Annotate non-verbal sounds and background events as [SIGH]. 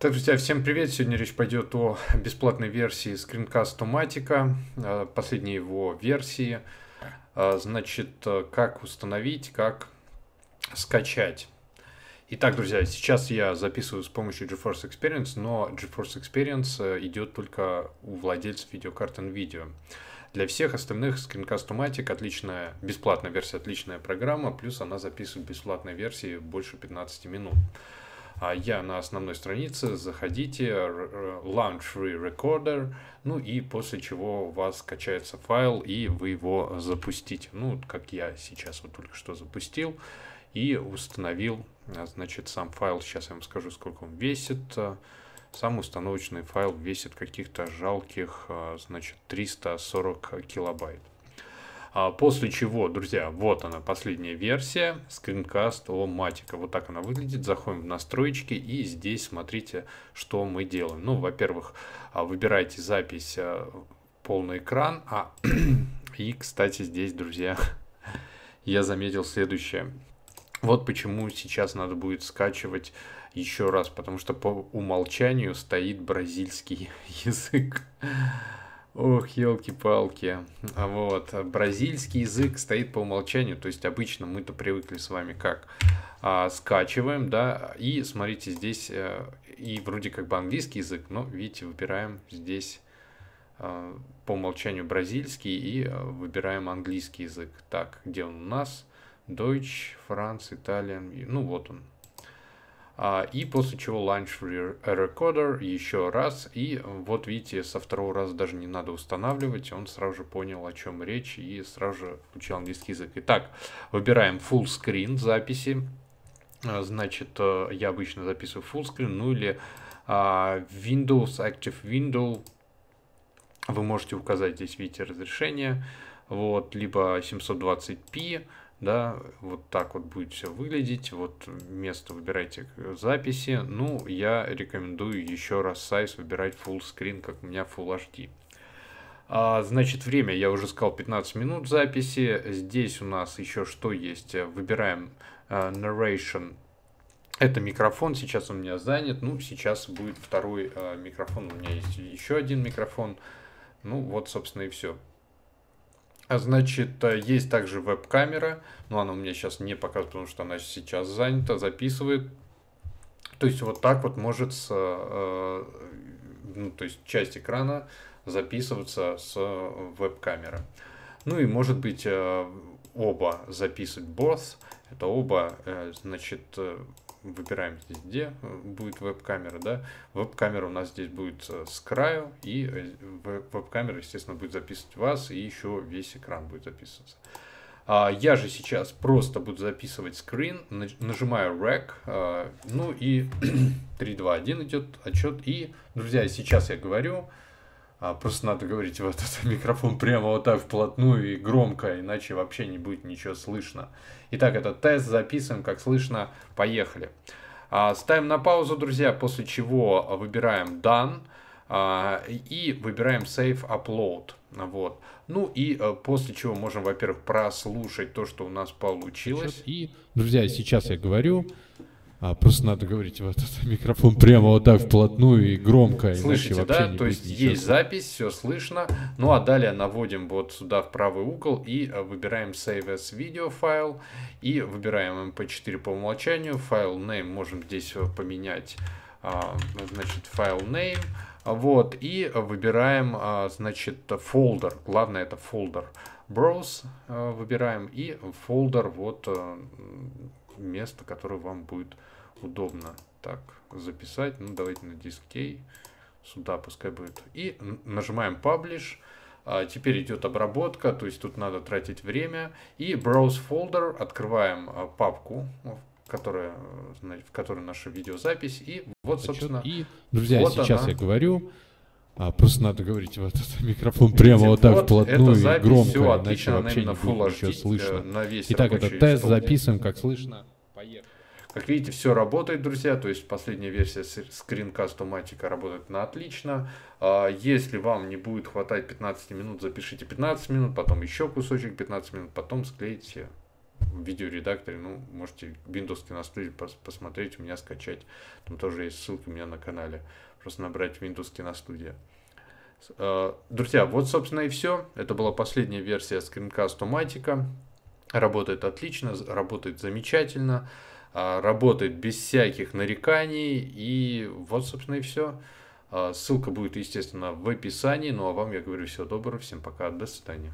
Так, друзья, всем привет! Сегодня речь пойдет о бесплатной версии screencast o а, последней его версии. А, значит, э, как установить, как скачать. Итак, друзья, сейчас я записываю с помощью GeForce Experience, но GeForce Experience э, идет только у владельцев видеокарт NVIDIA. Для всех остальных screencast matic отличная, бесплатная версия, отличная программа, плюс она записывает бесплатной версии больше 15 минут. А я на основной странице, заходите, Launch Free Recorder, ну и после чего у вас качается файл, и вы его запустите. Ну, как я сейчас вот только что запустил и установил, а, значит, сам файл, сейчас я вам скажу, сколько он весит. Сам установочный файл весит каких-то жалких, а, значит, 340 килобайт. А, после чего, друзья, вот она, последняя версия, скринкаст о Матика. Вот так она выглядит. Заходим в настройки и здесь смотрите, что мы делаем. Ну, во-первых, а, выбирайте запись а, полный экран. А, [CLEARS THROAT] и, кстати, здесь, друзья, [LAUGHS] я заметил следующее. Вот почему сейчас надо будет скачивать еще раз, потому что по умолчанию стоит бразильский [LAUGHS] язык. Ох, елки-палки. А вот. Бразильский язык стоит по умолчанию. То есть обычно мы-то привыкли с вами как а, скачиваем, да, и смотрите здесь, а, и вроде как бы английский язык, но видите, выбираем здесь а, по умолчанию бразильский и а, выбираем английский язык. Так, где он у нас? Deutsch, Франц, Италия, ну вот он, а, и после чего launch recorder еще раз. И вот видите, со второго раза даже не надо устанавливать. Он сразу же понял, о чем речь и сразу же включил английский язык. Итак, выбираем full screen записи. А, значит, э, я обычно записываю full screen, ну или а, Windows, Active Window. Вы можете указать здесь, видите, разрешение. Вот, либо 720p да, вот так вот будет все выглядеть, вот место выбирайте записи, ну, я рекомендую еще раз сайз выбирать full screen, как у меня Full HD. А, значит, время, я уже сказал, 15 минут записи, здесь у нас еще что есть, выбираем uh, narration, это микрофон, сейчас он у меня занят, ну, сейчас будет второй uh, микрофон, у меня есть еще один микрофон, ну, вот, собственно, и все. А значит, э, есть также веб-камера, но она у меня сейчас не показывает, потому что она сейчас занята, записывает. То есть вот так вот может с, э, ну, то есть часть экрана записываться с веб-камеры. Ну и может быть э, оба записывать both. Это оба, значит, выбираем здесь, где э, будет веб-камера, да. Веб-камера у нас здесь будет э, с краю, и э, веб-камера, естественно, будет записывать вас, и еще весь экран будет записываться. А, я же сейчас просто буду записывать скрин, нажимаю Rec, а, ну и 3, 2, 1 идет отчет. И, друзья, сейчас я говорю, а просто надо говорить в этот [LAUGHS] микрофон прямо вот так вплотную и громко, иначе вообще не будет ничего слышно. Итак, этот тест записан, как слышно, поехали. А, ставим на паузу, друзья, после чего выбираем Done а, и выбираем Save Upload. Вот. Ну и а, после чего можем, во-первых, прослушать то, что у нас получилось. И, друзья, сейчас я говорю, а просто надо говорить в этот [LAUGHS] микрофон прямо вот так вплотную и громко. Слышите, иначе да? То есть ничего. есть запись, все слышно. Ну а далее наводим вот сюда в правый угол и э, выбираем Save as Video файл. И выбираем MP4 по умолчанию. Файл name можем здесь э, поменять. А, значит, файл name. Вот, и выбираем, а, значит, фолдер. Главное, это фолдер. Browse э, выбираем и фолдер вот место, которое вам будет удобно. Так, записать. Ну, давайте на диск Сюда пускай будет. И нажимаем Publish. А, теперь идет обработка, то есть тут надо тратить время. И Browse Folder. Открываем а, папку, которая, в которой наша видеозапись. И вот, собственно... И, друзья, вот сейчас она. я говорю... А просто надо говорить в этот [LAUGHS] микрофон прямо вот, вот так вплотную запись, и громко, все, иначе отлично, вообще не будет HD, ничего слышно. Э, Итак, это тест, записан, как слышно. Поехали. Как видите, все работает, друзья. То есть последняя версия скринкаста Матика работает на отлично. А, если вам не будет хватать 15 минут, запишите 15 минут, потом еще кусочек 15 минут, потом склейте в видеоредакторе. Ну, можете Windows киностудию посмотреть, у меня скачать. Там тоже есть ссылки у меня на канале. Просто набрать Windows киностудия. А, друзья, вот, собственно, и все. Это была последняя версия скринкаста Матика работает отлично, работает замечательно, а, работает без всяких нареканий. И вот, собственно, и все. А, ссылка будет, естественно, в описании. Ну а вам я говорю всего доброго, всем пока, до свидания.